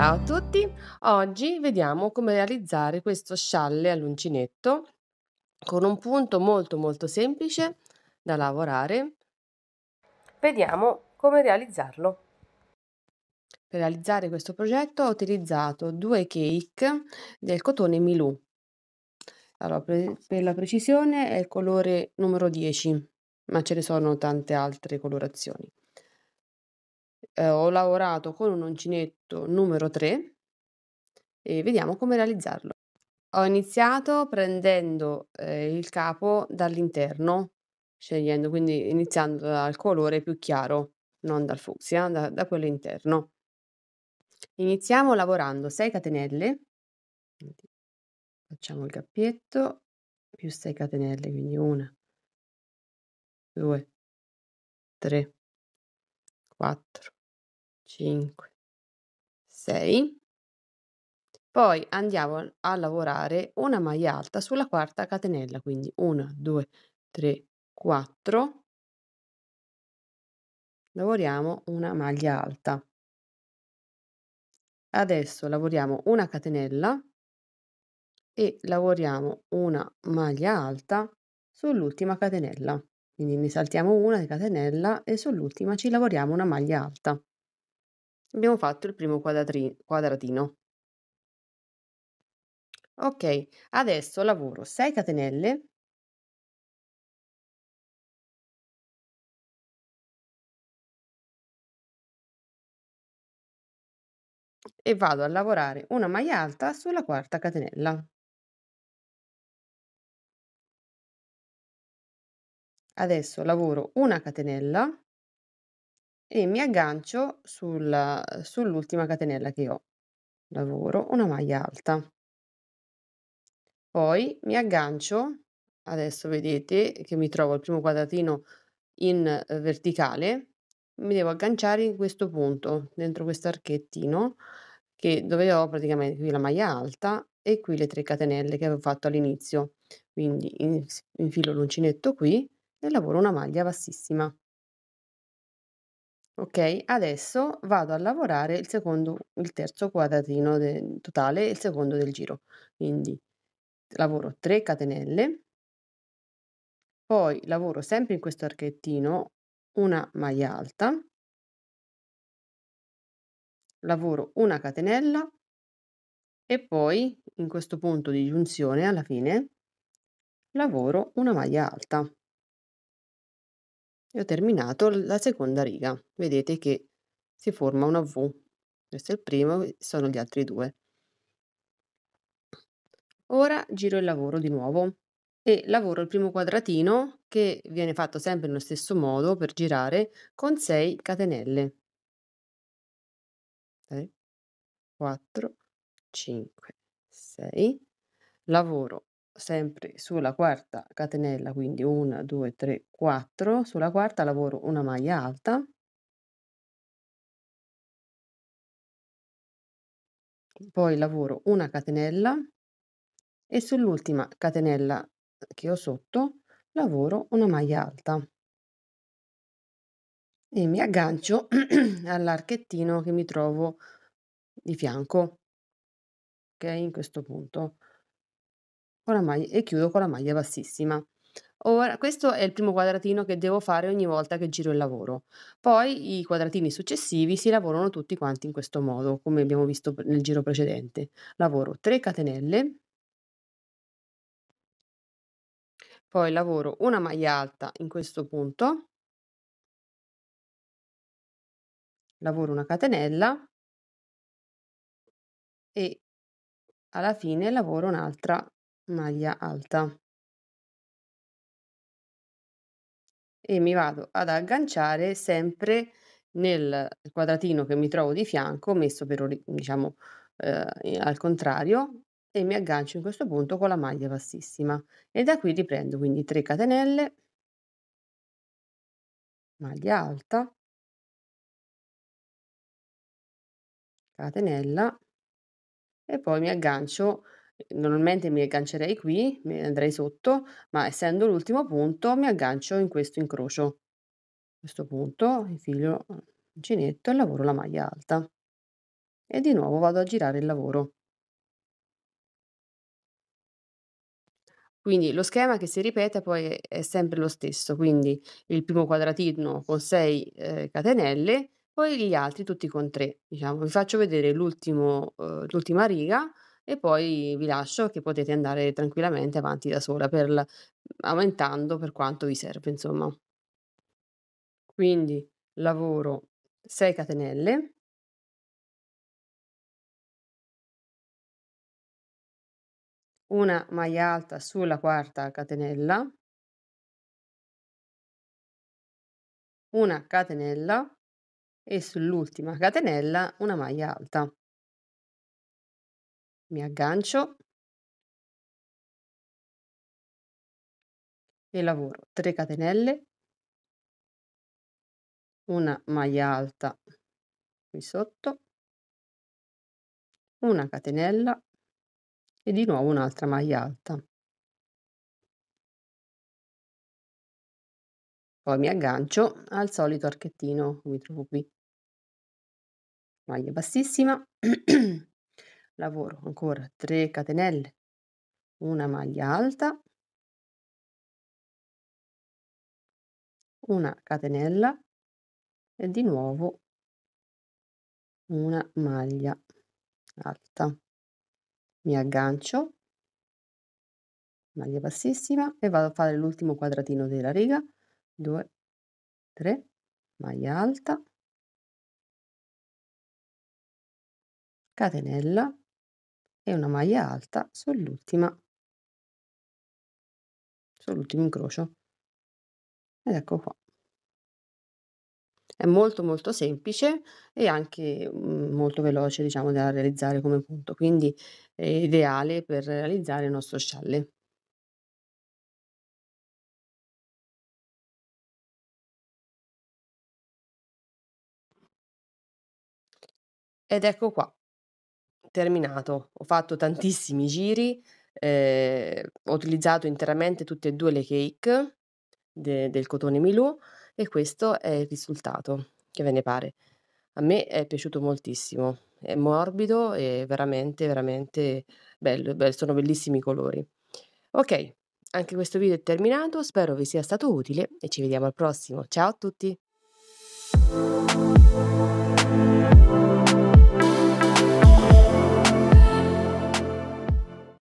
Ciao a tutti, oggi vediamo come realizzare questo scialle all'uncinetto con un punto molto molto semplice da lavorare. Vediamo come realizzarlo. Per realizzare questo progetto ho utilizzato due cake del cotone Milù. Allora, per la precisione è il colore numero 10, ma ce ne sono tante altre colorazioni. Ehm, ho lavorato con un uncinetto numero 3 e vediamo come realizzarlo. Ho iniziato prendendo, ehm, il capo dall'interno, scegliendo quindi iniziando dal colore più chiaro, non dal fucsia, da, da quello interno. Iniziamo lavorando 6 catenelle, facciamo il cappietto più 6 catenelle, quindi 1, 2, 3, 4, 5, 6. Poi andiamo a lavorare una maglia alta sulla quarta catenella, quindi 1, 2, 3, 4. Lavoriamo una maglia alta. Adesso lavoriamo una catenella e lavoriamo una maglia alta sull'ultima catenella. Quindi ne saltiamo una di catenella e sull'ultima ci lavoriamo una maglia alta. Abbiamo fatto il primo quadratri- quadratino. Ok, adesso lavoro 6 catenelle. E vado a lavorare una maglia alta sulla quarta catenella. Adesso lavoro una catenella e mi aggancio sulla sull'ultima catenella che ho. Lavoro una maglia alta. Poi mi aggancio, adesso vedete che mi trovo il primo quadratino in verticale, mi devo agganciare in questo punto, dentro questo archettino, che dove ho praticamente qui la maglia alta e qui le 3 catenelle che avevo fatto all'inizio. Quindi infilo l'uncinetto qui e lavoro una maglia bassissima. Ok, adesso vado a lavorare il secondo il terzo quadratino del totale, il secondo del giro. Quindi lavoro 3 catenelle, poi lavoro sempre in questo archettino una maglia alta, lavoro una catenella e poi in questo punto di giunzione alla fine lavoro una maglia alta e ho terminato la seconda riga. Vedete che si forma una V. Questo è il primo, sono gli altri due. Ora giro il lavoro di nuovo e lavoro il primo quadratino che viene fatto sempre nello stesso modo per girare con 6 catenelle. 3, 4, 5, 6. Lavoro Sempre sulla quarta catenella, quindi 1, 2, 3, 4, sulla quarta lavoro una maglia alta. Poi lavoro una catenella e sull'ultima catenella che ho sotto lavoro una maglia alta e mi aggancio all'archettino che mi trovo di fianco ok in questo punto con e chiudo con la maglia bassissima. Ora questo è il primo quadratino che devo fare ogni volta che giro il lavoro. Poi i quadratini successivi si lavorano tutti quanti in questo modo, come abbiamo visto nel giro precedente. Lavoro 3 catenelle poi lavoro una maglia alta in questo punto lavoro una catenella e alla fine lavoro un'altra Maglia alta. E mi vado ad agganciare sempre nel quadratino che mi trovo di fianco, messo per, diciamo, eh, al contrario, e mi aggancio in questo punto con la maglia bassissima. E da qui riprendo quindi 3 catenelle, maglia alta, catenella, e poi mi aggancio Normalmente mi aggancerei qui, mi andrei sotto, ma essendo l'ultimo punto mi aggancio in questo incrocio. A questo punto infilo uncinetto e lavoro la maglia alta. E di nuovo vado a girare il lavoro. Quindi lo schema che si ripete poi è sempre lo stesso, quindi il primo quadratino con 6 eh, catenelle, poi gli altri tutti con 3. Diciamo. Vi faccio vedere eh, l'ultima eh, riga e poi vi lascio che potete andare tranquillamente avanti da sola per, aumentando per quanto vi serve, insomma. Quindi lavoro 6 catenelle. Una maglia alta sulla quarta catenella. Una catenella e sull'ultima catenella una maglia alta mi aggancio e lavoro 3 catenelle una maglia alta qui sotto una catenella e di nuovo un'altra maglia alta poi mi aggancio al solito archettino mi trovo qui maglia bassissima lavoro ancora 3 catenelle una maglia alta una catenella e di nuovo una maglia alta mi aggancio maglia bassissima e vado a fare l'ultimo quadratino della riga 2 3 maglia alta catenella e una maglia alta sull'ultima sull'ultimo incrocio ed ecco qua è molto molto semplice e anche mhmm, molto veloce diciamo da realizzare come punto quindi è ideale per realizzare il nostro scialle ed ecco qua terminato, ho fatto tantissimi giri, eh, ho utilizzato interamente tutte e due le cake de- del cotone Milù e questo è il risultato, che ve ne pare? A me è piaciuto moltissimo, è morbido e veramente, veramente bello, bello sono bellissimi i colori. Ok, anche questo video è terminato, spero vi sia stato utile e ci vediamo al prossimo. Ciao a tutti!